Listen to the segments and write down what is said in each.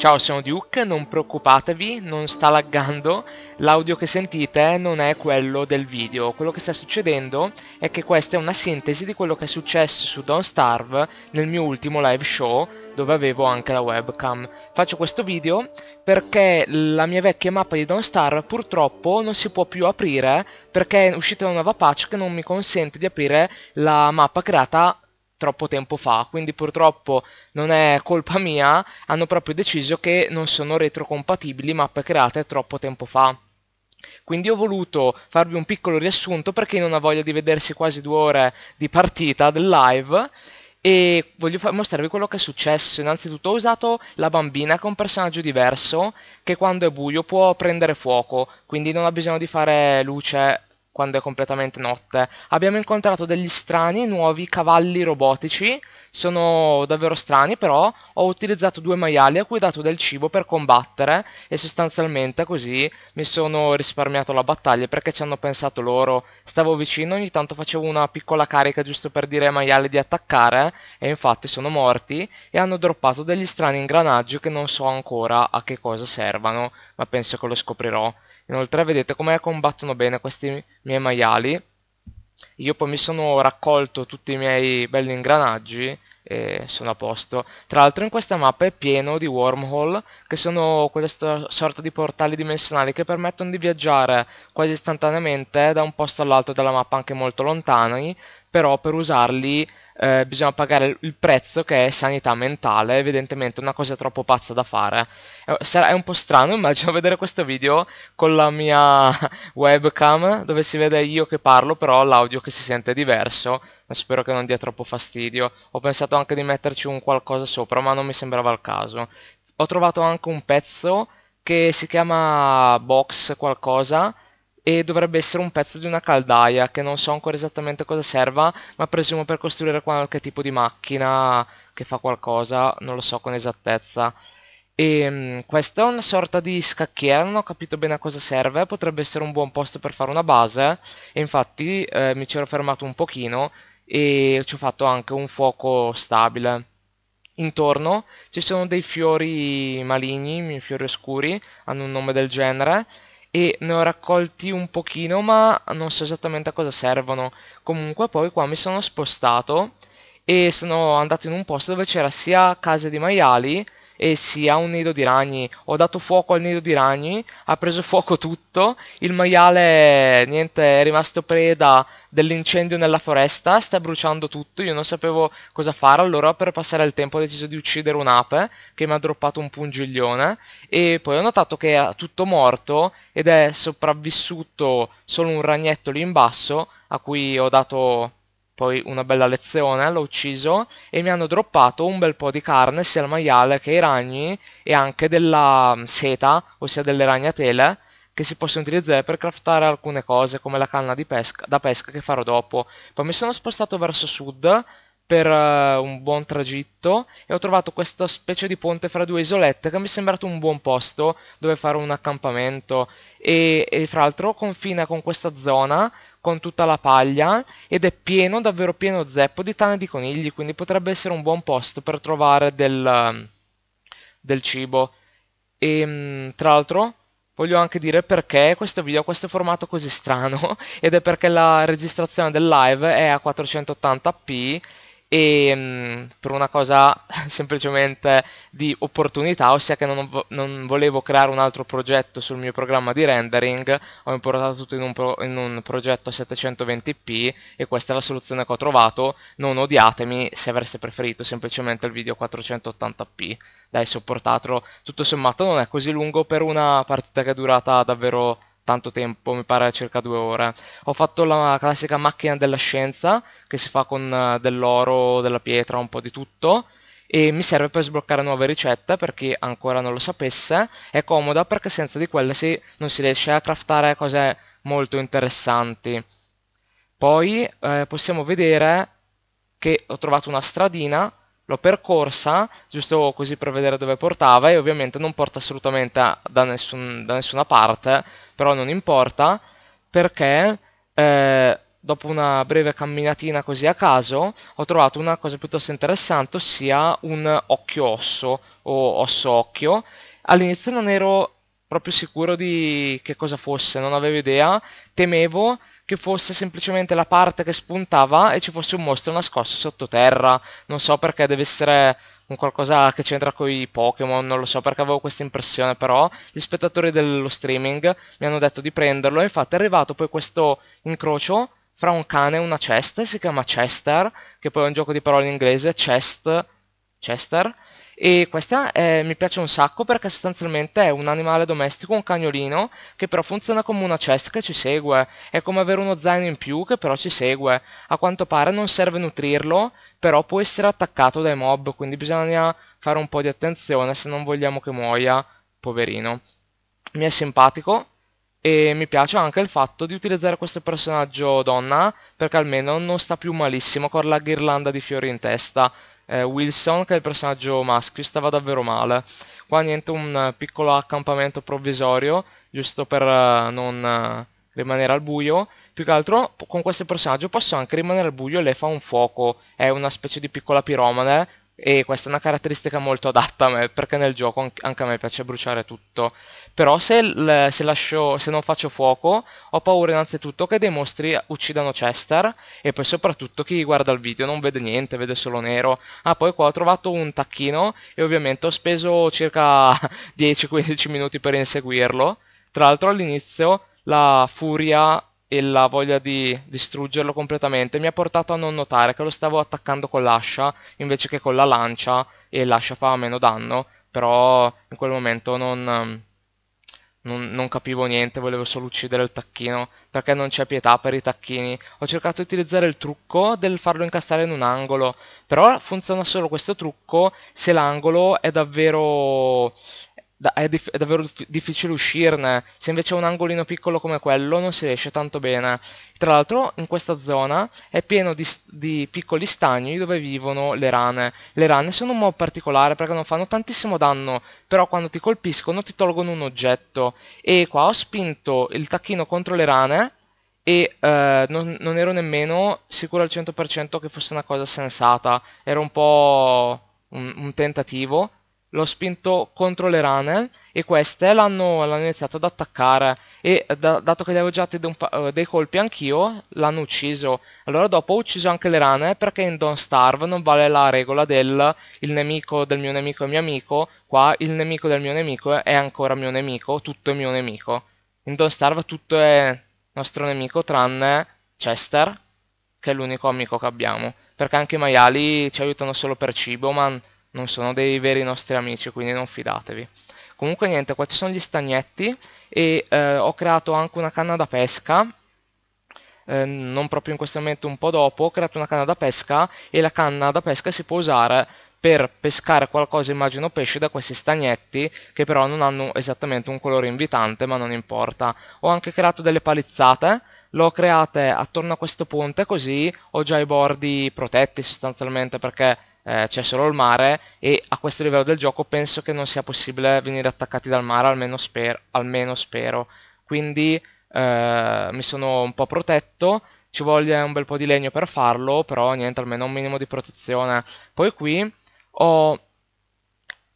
Ciao, sono Duke, non preoccupatevi, non sta laggando, l'audio che sentite non è quello del video. Quello che sta succedendo è che questa è una sintesi di quello che è successo su Don't Starve nel mio ultimo live show, dove avevo anche la webcam. Faccio questo video perché la mia vecchia mappa di Don't Starve purtroppo non si può più aprire perché è uscita una nuova patch che non mi consente di aprire la mappa creata troppo tempo fa, quindi purtroppo non è colpa mia, hanno proprio deciso che non sono retrocompatibili mappe create troppo tempo fa. Quindi ho voluto farvi un piccolo riassunto per chi non ha voglia di vedersi quasi due ore di partita del live e voglio mostrarvi quello che è successo. Innanzitutto ho usato la bambina che è un personaggio diverso che quando è buio può prendere fuoco, quindi non ha bisogno di fare luce quando è completamente notte. Abbiamo incontrato degli strani nuovi cavalli robotici, sono davvero strani però ho utilizzato due maiali a cui ho dato del cibo per combattere e sostanzialmente così mi sono risparmiato la battaglia perché ci hanno pensato loro. Stavo vicino, ogni tanto facevo una piccola carica giusto per dire ai maiali di attaccare e infatti sono morti e hanno droppato degli strani ingranaggi che non so ancora a che cosa servano, ma penso che lo scoprirò. Inoltre vedete come combattono bene questi miei maiali. Io poi mi sono raccolto tutti i miei belli ingranaggi e sono a posto. Tra l'altro in questa mappa è pieno di wormhole, che sono questa sorta di portali dimensionali che permettono di viaggiare quasi istantaneamente da un posto all'altro della mappa, anche molto lontani, però per usarli eh, bisogna pagare il prezzo che è sanità mentale, evidentemente una cosa troppo pazza da fare. Eh, è un po' strano, immagino vedere questo video con la mia webcam dove si vede io che parlo, però l'audio che si sente è diverso, spero che non dia troppo fastidio. Ho pensato anche di metterci un qualcosa sopra, ma non mi sembrava il caso. Ho trovato anche un pezzo che si chiama Box qualcosa, e dovrebbe essere un pezzo di una caldaia che non so ancora esattamente cosa serva ma presumo per costruire qualche tipo di macchina che fa qualcosa non lo so con esattezza e ehm, questa è una sorta di scacchiera non ho capito bene a cosa serve potrebbe essere un buon posto per fare una base e infatti eh, mi ci ero fermato un pochino e ci ho fatto anche un fuoco stabile intorno ci sono dei fiori maligni fiori oscuri hanno un nome del genere e ne ho raccolti un pochino ma non so esattamente a cosa servono comunque poi qua mi sono spostato e sono andato in un posto dove c'era sia case di maiali e si ha un nido di ragni, ho dato fuoco al nido di ragni, ha preso fuoco tutto, il maiale niente, è rimasto preda dell'incendio nella foresta, sta bruciando tutto, io non sapevo cosa fare, allora per passare il tempo ho deciso di uccidere un'ape che mi ha droppato un pungiglione e poi ho notato che è tutto morto ed è sopravvissuto solo un ragnetto lì in basso a cui ho dato poi una bella lezione, l'ho ucciso e mi hanno droppato un bel po' di carne sia il maiale che i ragni e anche della mm, seta, ossia delle ragnatele che si possono utilizzare per craftare alcune cose come la canna pesca, da pesca che farò dopo. Poi mi sono spostato verso sud per uh, un buon tragitto e ho trovato questa specie di ponte fra due isolette che mi è sembrato un buon posto dove fare un accampamento e, e fra l'altro confina con questa zona con tutta la paglia ed è pieno, davvero pieno zeppo di tane di conigli quindi potrebbe essere un buon posto per trovare del, ehm, del cibo e ehm, tra l'altro voglio anche dire perché questo video ha questo formato così strano ed è perché la registrazione del live è a 480p e mh, mm, per una cosa semplicemente di opportunità, ossia che non, non, volevo creare un altro progetto sul mio programma di rendering, ho importato tutto in un, pro- in un progetto a 720p e questa è la soluzione che ho trovato, non odiatemi se avreste preferito semplicemente il video 480p, dai sopportatelo, tutto sommato non è così lungo per una partita che è durata davvero tanto tempo, mi pare circa due ore. Ho fatto la classica macchina della scienza, che si fa con eh, dell'oro, della pietra, un po' di tutto, e mi serve per sbloccare nuove ricette per chi ancora non lo sapesse è comoda perché senza di quelle si, non si riesce a craftare cose molto interessanti poi eh, possiamo vedere che ho trovato una stradina l'ho percorsa, giusto così per vedere dove portava e ovviamente non porta assolutamente da, nessun, da nessuna parte, però non importa perché eh, dopo una breve camminatina così a caso ho trovato una cosa piuttosto interessante, ossia un occhio osso o osso occhio. All'inizio non ero proprio sicuro di che cosa fosse, non avevo idea, temevo che fosse semplicemente la parte che spuntava e ci fosse un mostro nascosto sottoterra. Non so perché deve essere un qualcosa che c'entra con i Pokémon, non lo so perché avevo questa impressione, però gli spettatori dello streaming mi hanno detto di prenderlo, infatti è arrivato poi questo incrocio fra un cane e una chest, si chiama Chester, che poi è un gioco di parole in inglese, chest Chester e questa eh, mi piace un sacco perché sostanzialmente è un animale domestico, un cagnolino che però funziona come una chest che ci segue, è come avere uno zaino in più che però ci segue, a quanto pare non serve nutrirlo però può essere attaccato dai mob quindi bisogna fare un po' di attenzione se non vogliamo che muoia, poverino. Mi è simpatico, e mi piace anche il fatto di utilizzare questo personaggio donna perché almeno non sta più malissimo con la ghirlanda di fiori in testa eh, Wilson che è il personaggio maschio stava davvero male qua niente un eh, piccolo accampamento provvisorio giusto per uh, non uh, rimanere al buio più che altro con questo personaggio posso anche rimanere al buio e lei fa un fuoco è una specie di piccola piromane e questa è una caratteristica molto adatta a me perché nel gioco anche a me piace bruciare tutto però se, se, lascio, se non faccio fuoco ho paura innanzitutto che dei mostri uccidano Chester e poi soprattutto chi guarda il video non vede niente vede solo nero ah poi qua ho trovato un tacchino e ovviamente ho speso circa 10-15 minuti per inseguirlo tra l'altro all'inizio la furia e la voglia di distruggerlo completamente mi ha portato a non notare che lo stavo attaccando con l'ascia invece che con la lancia e l'ascia fa meno danno, però in quel momento non, non, non, capivo niente, volevo solo uccidere il tacchino, perché non c'è pietà per i tacchini. Ho cercato di utilizzare il trucco del farlo incastrare in un angolo, però funziona solo questo trucco se l'angolo è davvero è, dif- è, davvero dif- difficile uscirne. Se invece è un angolino piccolo come quello non si esce tanto bene. Tra l'altro in questa zona è pieno di, di piccoli stagni dove vivono le rane. Le rane sono un modo particolare perché non fanno tantissimo danno, però quando ti colpiscono ti tolgono un oggetto. E qua ho spinto il tacchino contro le rane e eh, non, non, ero nemmeno sicuro al 100% che fosse una cosa sensata, era un po' un, un tentativo, l'ho spinto contro le rane e queste l'hanno, iniziato ad attaccare e da, dato che gli avevo già dato eh, dei colpi anch'io l'hanno ucciso allora dopo ho ucciso anche le rane perché in Don't Starve non vale la regola del il nemico del mio nemico è mio amico qua il nemico del mio nemico è ancora mio nemico tutto è mio nemico in Don't Starve tutto è nostro nemico tranne Chester che è l'unico amico che abbiamo perché anche i maiali ci aiutano solo per cibo ma non sono dei veri nostri amici, quindi non fidatevi. Comunque niente, qua ci sono gli stagnetti e eh, ho creato anche una canna da pesca, eh, non proprio in questo momento, un po' dopo, ho creato una canna da pesca e la canna da pesca si può usare per pescare qualcosa, immagino pesce, da questi stagnetti che però non hanno esattamente un colore invitante, ma non importa. Ho anche creato delle palizzate, le ho create attorno a questo ponte così ho già i bordi protetti sostanzialmente perché eh, c'è solo il mare e a questo livello del gioco penso che non sia possibile venire attaccati dal mare, almeno, sper almeno spero. Quindi eh, mi sono un po' protetto ci voglia un bel po' di legno per farlo, però niente, almeno un minimo di protezione. Poi qui ho,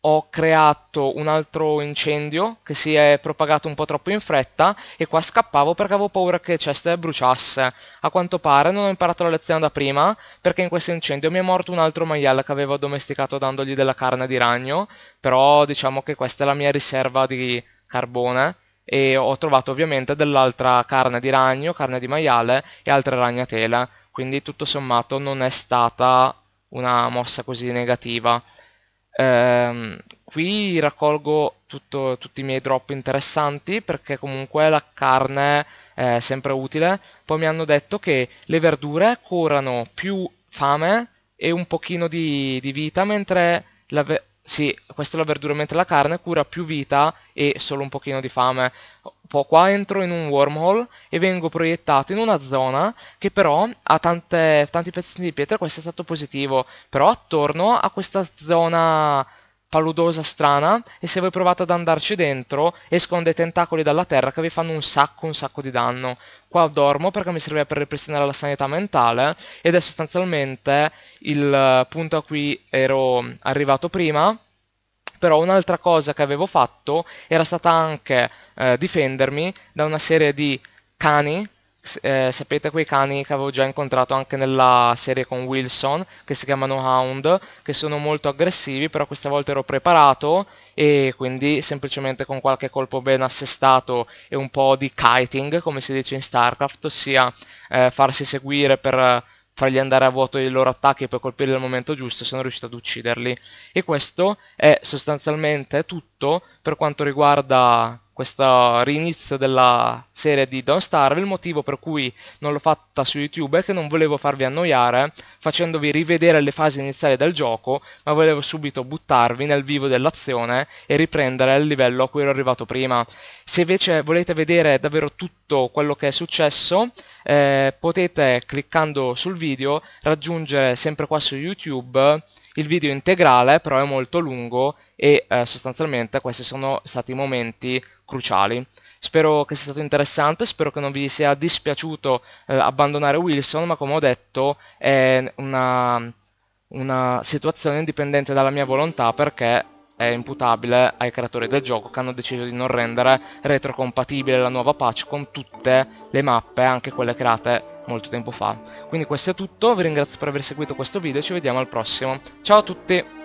ho creato un altro incendio che si è propagato un po' troppo in fretta e qua scappavo perché avevo paura che Chester bruciasse. A quanto pare non ho imparato la lezione da prima perché in questo incendio mi è morto un altro maiale che avevo domesticato dandogli della carne di ragno, però diciamo che questa è la mia riserva di carbone e ho trovato ovviamente dell'altra carne di ragno, carne di maiale e altre ragnatele, quindi tutto sommato non è stata una mossa così negativa. Ehm, qui raccolgo tutto, tutti i miei drop interessanti perché comunque la carne è sempre utile. Poi mi hanno detto che le verdure curano più fame e un pochino di, di vita mentre la, sì, questa è la verdura mentre la carne cura più vita e solo un pochino di fame. Poi qua entro in un wormhole e vengo proiettato in una zona che però ha tante, tanti pezzi di pietra, questo è stato positivo, però attorno a questa zona paludosa strana e se voi provate ad andarci dentro escono dei tentacoli dalla terra che vi fanno un sacco un sacco di danno qua dormo perché mi serve per ripristinare la sanità mentale ed è sostanzialmente il eh, punto a cui ero arrivato prima però un'altra cosa che avevo fatto era stata anche eh, difendermi da una serie di cani eh, sapete quei cani che avevo già incontrato anche nella serie con Wilson, che si chiamano Hound, che sono molto aggressivi, però questa volta ero preparato e quindi semplicemente con qualche colpo ben assestato e un po' di kiting, come si dice in StarCraft, ossia eh, farsi seguire per fargli andare a vuoto i loro attacchi e poi colpirli al momento giusto, sono riuscito ad ucciderli. E questo è sostanzialmente tutto per quanto riguarda questo rinizio della serie di Don't Starve, il motivo per cui non l'ho, fatto, fatta su YouTube è che non volevo farvi annoiare facendovi rivedere le fasi iniziali del gioco, ma volevo subito buttarvi nel vivo dell'azione e riprendere il livello a cui ero arrivato prima. Se invece volete vedere davvero tutto quello che è successo, eh, potete cliccando sul video raggiungere sempre qua su YouTube il video integrale, però è molto lungo e eh, sostanzialmente questi sono stati i momenti cruciali. Spero che sia stato interessante, spero che non vi sia dispiaciuto eh, abbandonare Wilson, ma come ho detto è una, una situazione indipendente dalla mia volontà perché è imputabile ai creatori del gioco che hanno deciso di non rendere retrocompatibile la nuova patch con tutte le mappe, anche quelle create molto tempo fa. Quindi questo è tutto, vi ringrazio per aver seguito questo video e ci vediamo al prossimo. Ciao a tutti!